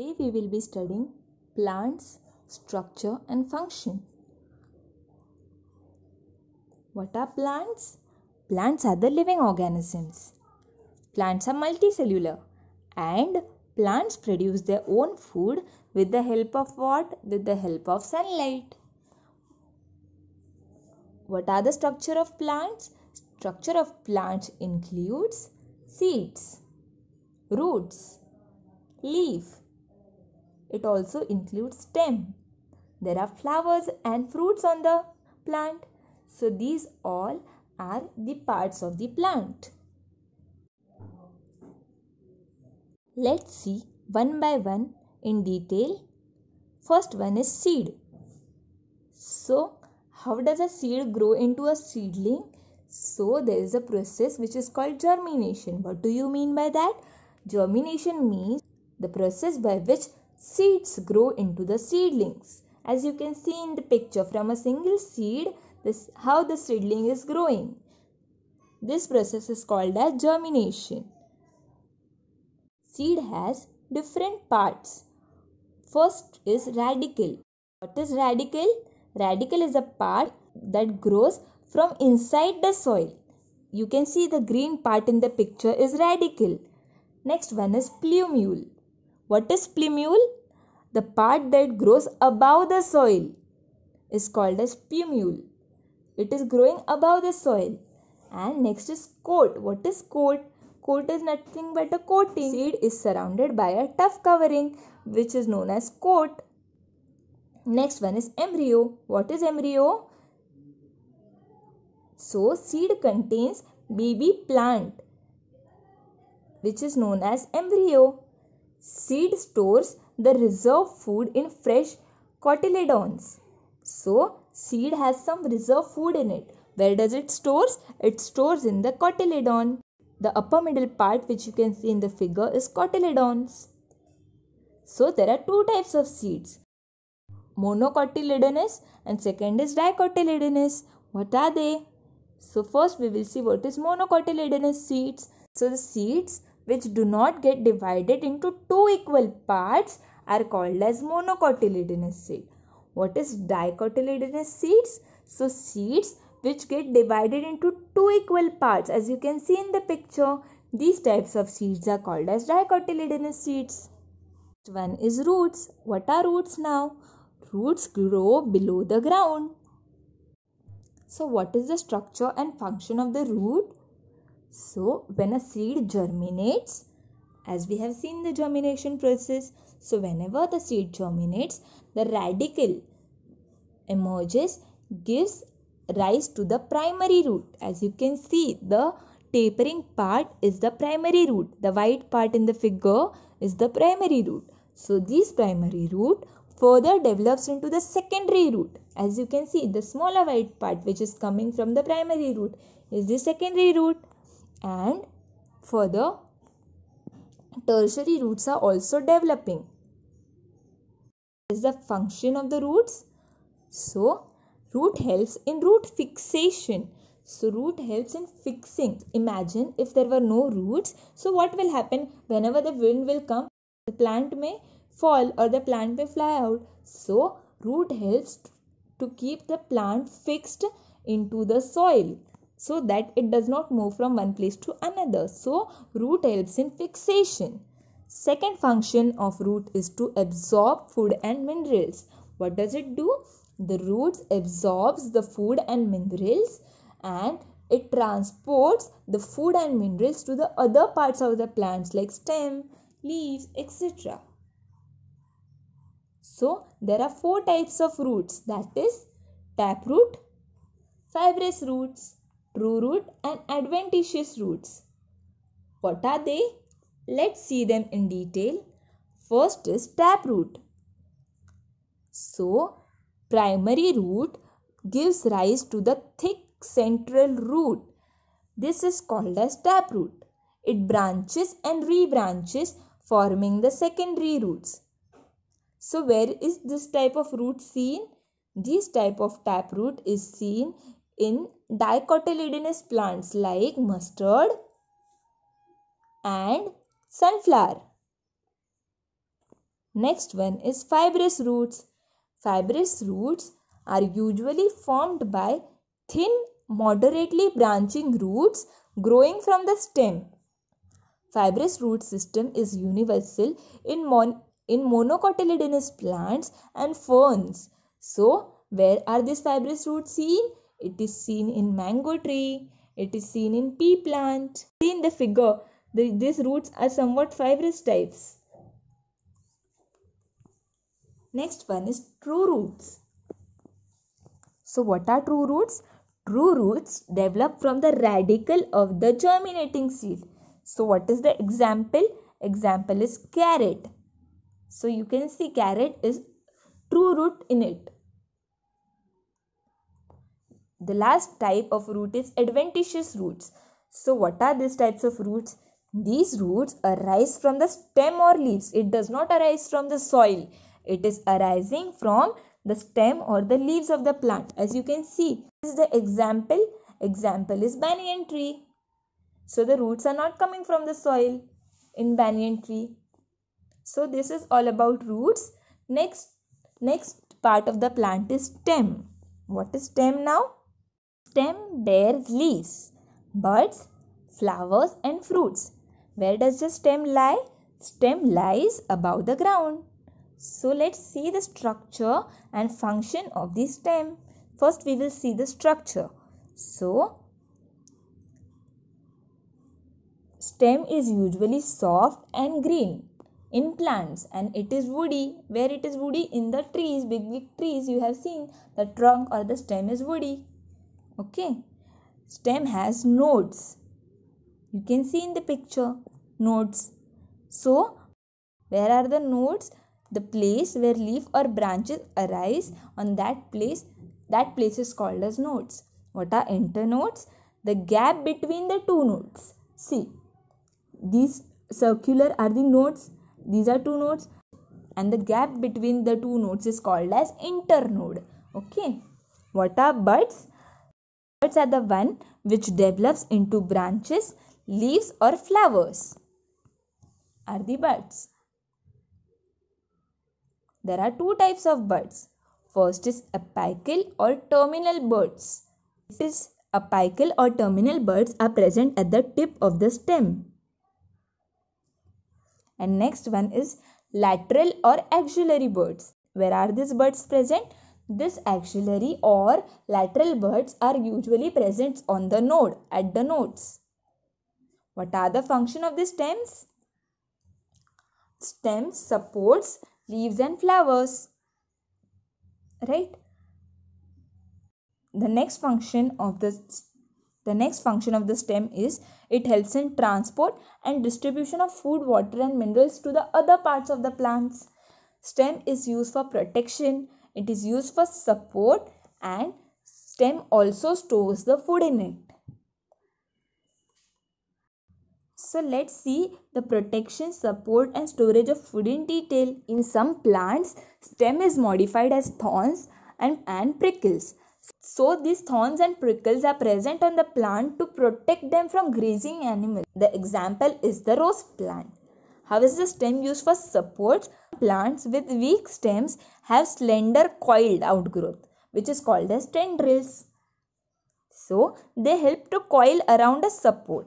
Today we will be studying plants, structure and function. What are plants? Plants are the living organisms. Plants are multicellular and plants produce their own food with the help of what? With the help of sunlight. What are the structure of plants? Structure of plants includes seeds, roots, leaf, it also includes stem. There are flowers and fruits on the plant. So these all are the parts of the plant. Let's see one by one in detail. First one is seed. So how does a seed grow into a seedling? So there is a process which is called germination. What do you mean by that? Germination means the process by which seeds grow into the seedlings. As you can see in the picture, from a single seed, this, how the seedling is growing. This process is called as germination. Seed has different parts. First is radical. What is radical? Radical is a part that grows from inside the soil. You can see the green part in the picture is radical. Next one is plumule. What is plumule? the part that grows above the soil is called as pumule. It is growing above the soil. And next is coat. What is coat? Coat is nothing but a coating. Seed is surrounded by a tough covering which is known as coat. Next one is embryo. What is embryo? So seed contains baby plant which is known as embryo. Seed stores the reserve food in fresh cotyledons. So, seed has some reserve food in it. Where does it stores? It stores in the cotyledon. The upper middle part which you can see in the figure is cotyledons. So, there are two types of seeds. Monocotyledonous and second is dicotyledonous. What are they? So, first we will see what is monocotyledonous seeds. So, the seeds which do not get divided into two equal parts are called as monocotyledonous seed. What is dicotyledonous seeds? So seeds which get divided into two equal parts as you can see in the picture. These types of seeds are called as dicotyledonous seeds. One is roots. What are roots now? Roots grow below the ground. So what is the structure and function of the root? So when a seed germinates, as we have seen the germination process, so, whenever the seed germinates, the radical emerges, gives rise to the primary root. As you can see, the tapering part is the primary root. The white part in the figure is the primary root. So, this primary root further develops into the secondary root. As you can see, the smaller white part which is coming from the primary root is the secondary root. And further, tertiary roots are also developing is the function of the roots. So, root helps in root fixation. So, root helps in fixing. Imagine if there were no roots. So, what will happen? Whenever the wind will come, the plant may fall or the plant may fly out. So, root helps to keep the plant fixed into the soil so that it does not move from one place to another. So, root helps in fixation. Second function of root is to absorb food and minerals. What does it do? The roots absorbs the food and minerals and it transports the food and minerals to the other parts of the plants like stem, leaves, etc. So there are four types of roots that is taproot, fibrous roots, true root and adventitious roots. What are they? Let's see them in detail. First is taproot. So, primary root gives rise to the thick central root. This is called as taproot. It branches and rebranches forming the secondary roots. So where is this type of root seen? This type of taproot is seen in dicotyledonous plants like mustard and sunflower. Next one is fibrous roots. Fibrous roots are usually formed by thin, moderately branching roots growing from the stem. Fibrous root system is universal in, mon- in monocotyledonous plants and ferns. So, where are these fibrous roots seen? It is seen in mango tree. It is seen in pea plant. See in the figure, the, these roots are somewhat fibrous types. Next one is true roots. So what are true roots? True roots develop from the radical of the germinating seed. So what is the example? Example is carrot. So you can see carrot is true root in it. The last type of root is adventitious roots. So what are these types of roots? These roots arise from the stem or leaves. It does not arise from the soil. It is arising from the stem or the leaves of the plant. As you can see, this is the example. Example is banyan tree. So the roots are not coming from the soil in banyan tree. So this is all about roots. Next, next part of the plant is stem. What is stem now? Stem bears leaves, buds, flowers and fruits. Where does the stem lie? Stem lies above the ground. So let's see the structure and function of the stem. First we will see the structure. So stem is usually soft and green in plants and it is woody where it is woody in the trees big big trees you have seen the trunk or the stem is woody okay stem has nodes you can see in the picture nodes so where are the nodes the place where leaf or branches arise on that place that place is called as nodes what are internodes the gap between the two nodes see these circular are the nodes these are two nodes and the gap between the two nodes is called as internode okay what are buds buds are the one which develops into branches leaves or flowers are the buds. There are two types of buds. First is apical or terminal buds. This apical or terminal buds are present at the tip of the stem. And next one is lateral or axillary buds. Where are these buds present? This axillary or lateral buds are usually present on the node, at the nodes. What are the function of the stems? Stems supports leaves and flowers. Right? The next function of the the next function of the stem is it helps in transport and distribution of food, water and minerals to the other parts of the plants. Stem is used for protection, it is used for support and stem also stores the food in it. So let's see the protection, support and storage of food in detail. In some plants, stem is modified as thorns and, and prickles. So these thorns and prickles are present on the plant to protect them from grazing animals. The example is the rose plant. How is the stem used for support? Plants with weak stems have slender coiled outgrowth which is called as tendrils. So they help to coil around a support.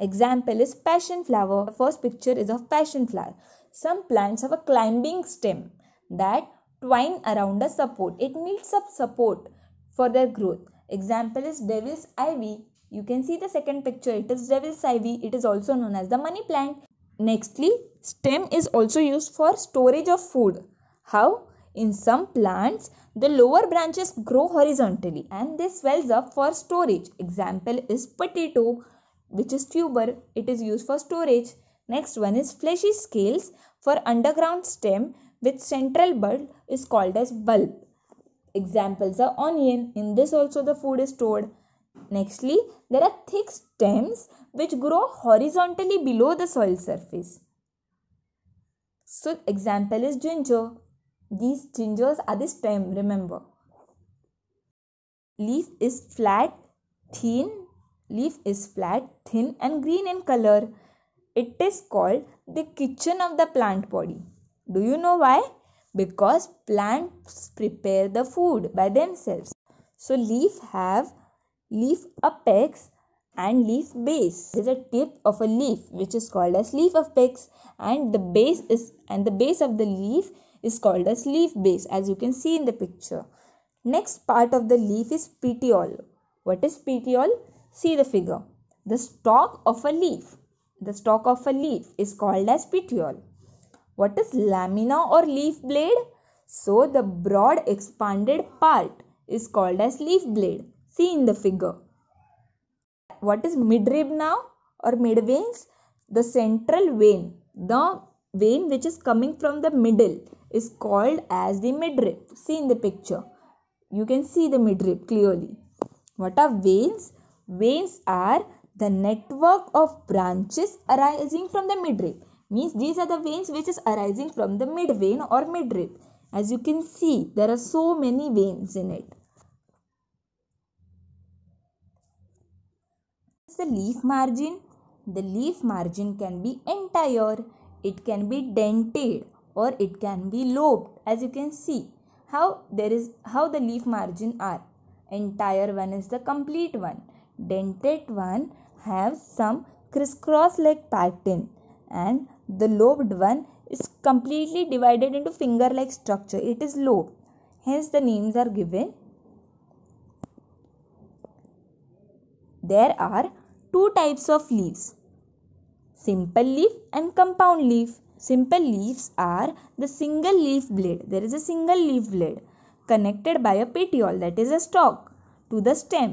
Example is passion flower. The first picture is of passion flower. Some plants have a climbing stem that twine around a support. It needs some support for their growth. Example is devil's ivy. You can see the second picture. It is devil's ivy. It is also known as the money plant. Nextly, stem is also used for storage of food. How? In some plants, the lower branches grow horizontally and this swells up for storage. Example is potato which is tuber. It is used for storage. Next one is fleshy scales for underground stem with central bud is called as bulb. Examples are onion. In this also the food is stored. Nextly, there are thick stems which grow horizontally below the soil surface. So example is ginger. These gingers are the stem remember. Leaf is flat, thin Leaf is flat, thin and green in color. It is called the kitchen of the plant body. Do you know why? Because plants prepare the food by themselves. So leaf have leaf apex and leaf base. There is a tip of a leaf which is called as leaf apex and the base is and the base of the leaf is called as leaf base as you can see in the picture. Next part of the leaf is petiole. What is petiole? See the figure. The stalk of a leaf. The stalk of a leaf is called as petiole. What is lamina or leaf blade? So the broad expanded part is called as leaf blade. See in the figure. What is midrib now or midveins? The central vein. The vein which is coming from the middle is called as the midrib. See in the picture. You can see the midrib clearly. What are veins? Veins are the network of branches arising from the midrib. Means these are the veins which is arising from the midvein or midrib. As you can see, there are so many veins in it. The leaf margin. The leaf margin can be entire, it can be dented, or it can be lobed. As you can see, how there is how the leaf margin are. Entire one is the complete one dentate one have some crisscross like pattern and the lobed one is completely divided into finger like structure it is lobed hence the names are given there are two types of leaves simple leaf and compound leaf simple leaves are the single leaf blade there is a single leaf blade connected by a petiole that is a stalk to the stem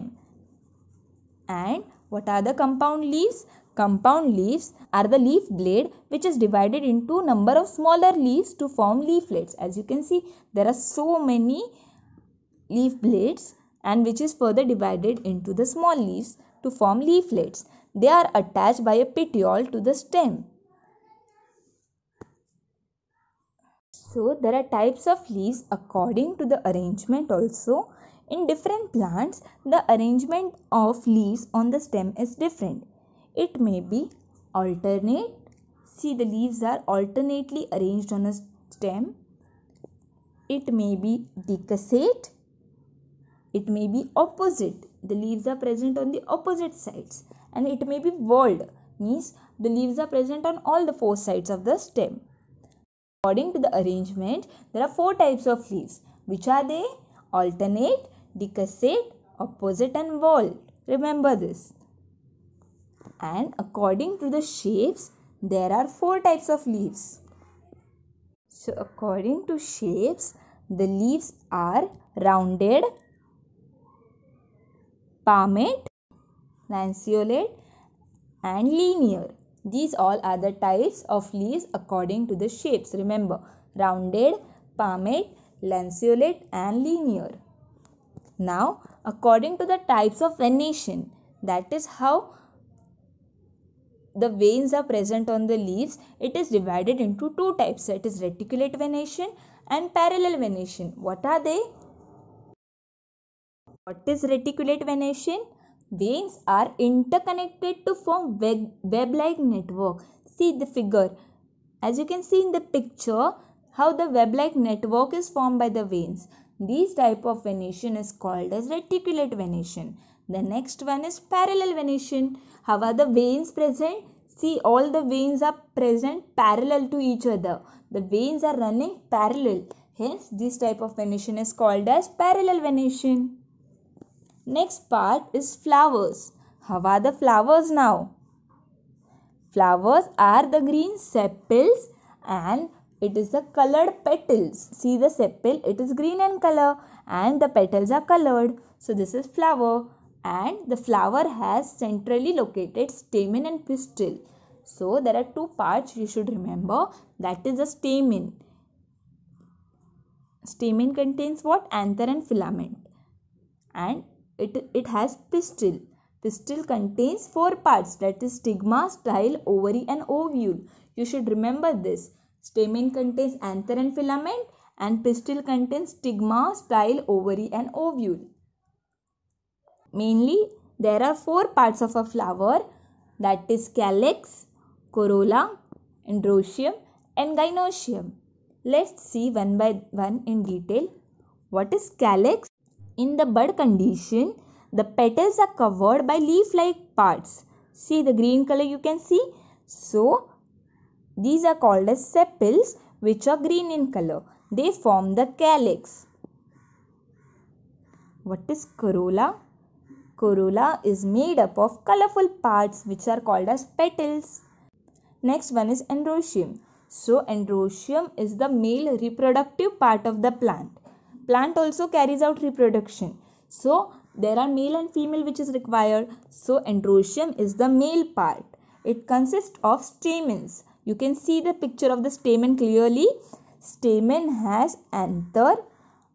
and what are the compound leaves? Compound leaves are the leaf blade which is divided into number of smaller leaves to form leaflets. As you can see, there are so many leaf blades and which is further divided into the small leaves to form leaflets. They are attached by a petiole to the stem. So there are types of leaves according to the arrangement also in different plants, the arrangement of leaves on the stem is different. It may be alternate. See, the leaves are alternately arranged on a stem. It may be decussate. It may be opposite. The leaves are present on the opposite sides. And it may be whorled. Means the leaves are present on all the four sides of the stem. According to the arrangement, there are four types of leaves. Which are they? Alternate, the cassette opposite and wall. Remember this. And according to the shapes, there are four types of leaves. So, according to shapes, the leaves are rounded, palmate, lanceolate, and linear. These all are the types of leaves according to the shapes. Remember, rounded, palmate, lanceolate, and linear. Now, according to the types of venation, that is how the veins are present on the leaves, it is divided into two types that is reticulate venation and parallel venation. What are they? What is reticulate venation? Veins are interconnected to form web-like network. See the figure. As you can see in the picture, how the web-like network is formed by the veins. This type of venation is called as reticulate venation. The next one is parallel venation. How are the veins present? See all the veins are present parallel to each other. The veins are running parallel. Hence this type of venation is called as parallel venation. Next part is flowers. How are the flowers now? Flowers are the green sepals and it is the colored petals. See the sepal, it is green in color and the petals are colored. So this is flower and the flower has centrally located stamen and pistil. So there are two parts you should remember that is the stamen. Stamen contains what? Anther and filament and it, it has pistil. Pistil contains four parts that is stigma, style, ovary and ovule. You should remember this. Stamen contains and filament and pistil contains stigma, style, ovary and ovule. Mainly there are four parts of a flower that is calyx, corolla, androecium and gynecium. Let's see one by one in detail. What is calyx? In the bud condition, the petals are covered by leaf-like parts. See the green color you can see. So, these are called as sepals which are green in color. They form the calyx. What is corolla? Corolla is made up of colorful parts which are called as petals. Next one is androecium. So androecium is the male reproductive part of the plant. Plant also carries out reproduction. So there are male and female which is required. So androecium is the male part. It consists of stamens. You can see the picture of the stamen clearly. Stamen has anther.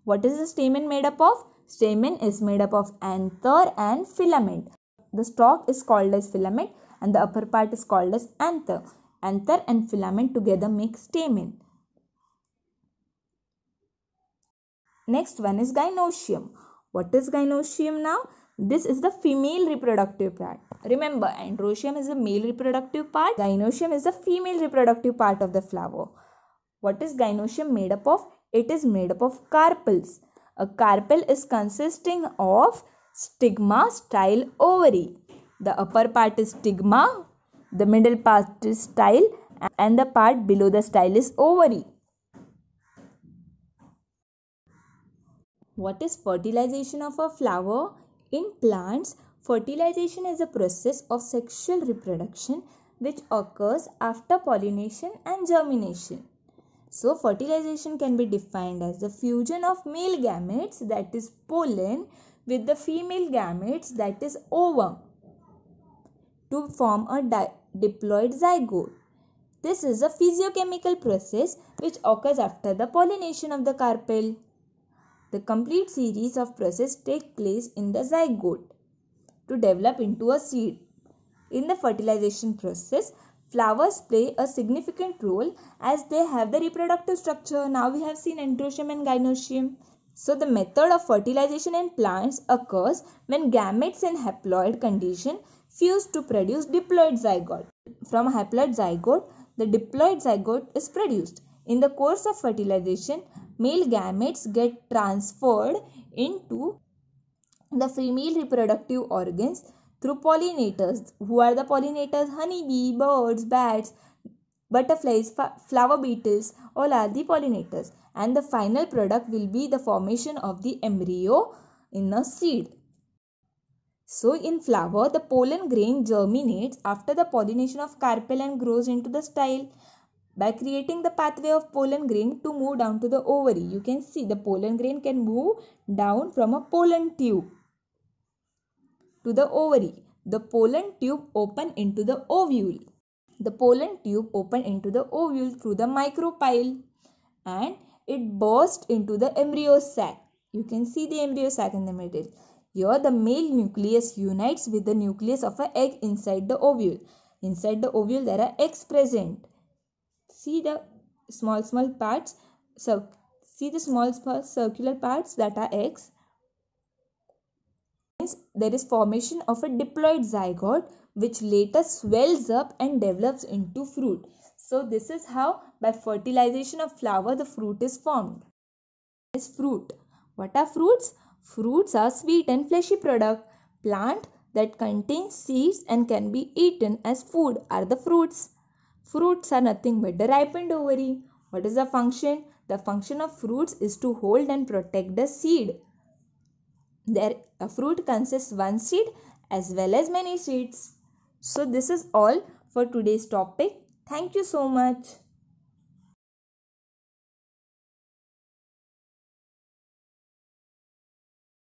What is the stamen made up of? Stamen is made up of anther and filament. The stalk is called as filament and the upper part is called as anther. Anther and filament together make stamen. Next one is gynosium. What is gynosium now? This is the female reproductive part. Remember, androsium is the male reproductive part. Gynosium is the female reproductive part of the flower. What is gynosium made up of? It is made up of carpels. A carpel is consisting of stigma style ovary. The upper part is stigma, the middle part is style and the part below the style is ovary. What is fertilization of a flower? In plants, fertilization is a process of sexual reproduction which occurs after pollination and germination. So, fertilization can be defined as the fusion of male gametes, that is pollen, with the female gametes, that is ovum, to form a di- diploid zygote. This is a physiochemical process which occurs after the pollination of the carpel. The complete series of process take place in the zygote to develop into a seed. In the fertilization process, flowers play a significant role as they have the reproductive structure. Now we have seen androecium and gynosperm. So the method of fertilization in plants occurs when gametes in haploid condition fuse to produce diploid zygote. From haploid zygote, the diploid zygote is produced in the course of fertilization, male gametes get transferred into the female reproductive organs through pollinators. Who are the pollinators? Honeybee, birds, bats, butterflies, flower beetles, all are the pollinators. And the final product will be the formation of the embryo in a seed. So in flower, the pollen grain germinates after the pollination of carpel and grows into the style by creating the pathway of pollen grain to move down to the ovary. You can see the pollen grain can move down from a pollen tube to the ovary. The pollen tube open into the ovule. The pollen tube open into the ovule through the micropyle and it burst into the embryo sac. You can see the embryo sac in the middle. Here the male nucleus unites with the nucleus of an egg inside the ovule. Inside the ovule there are eggs present see the small small parts so see the small small circular parts that are x there is formation of a diploid zygote which later swells up and develops into fruit. So this is how by fertilization of flower the fruit is formed. Is fruit. What are fruits? Fruits are sweet and fleshy product. Plant that contains seeds and can be eaten as food are the fruits. Fruits are nothing but the ripened ovary. What is the function? The function of fruits is to hold and protect the seed. There, a fruit consists one seed as well as many seeds. So this is all for today's topic. Thank you so much.